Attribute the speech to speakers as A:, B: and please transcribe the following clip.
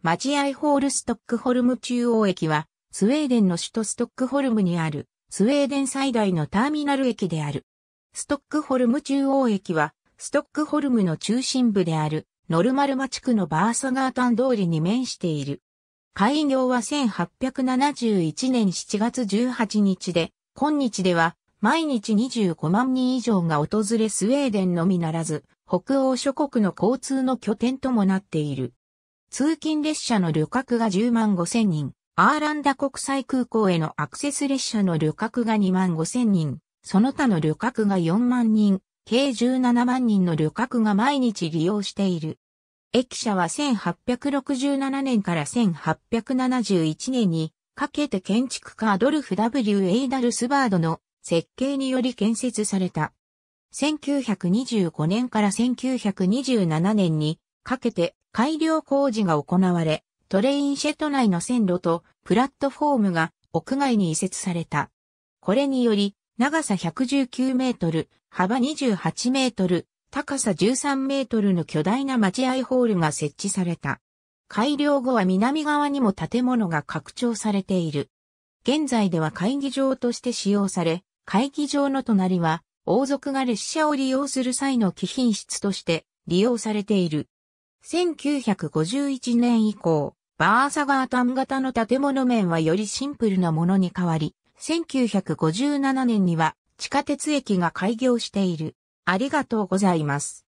A: マ
B: 合アイホールストックホルム中央駅は、スウェーデンの首都ストックホルムにある、スウェーデン最大のターミナル駅である。ストックホルム中央駅は、ストックホルムの中心部である、ノルマルマ地区のバーサガータン通りに面している。開業は1871年7月18日で、今日では、毎日25万人以上が訪れスウェーデンのみならず、北欧諸国の交通の拠点ともなっている。通勤列車の旅客が10万5千人、アーランダ国際空港へのアクセス列車の旅客が2万5千人、その他の旅客が4万人、計17万人の旅客が毎日利用している。駅舎は1867年から1871年にかけて建築家アドルフ W. エイダルスバードの設計により建設された。1925年から1927年にかけて改良工事が行われ、トレインシェト内の線路とプラットフォームが屋外に移設された。これにより、長さ119メートル、幅28メートル、高さ13メートルの巨大な待合ホールが設置された。改良後は南側にも建物が拡張されている。現在では会議場として使用され、会議場の隣は王族が列車を利用する際の貴賓室として利用されている。1951年以降、バーサガータン型の建物面はよりシンプルなものに変わり、1957年には地下鉄駅が開業している。ありがとうございま
A: す。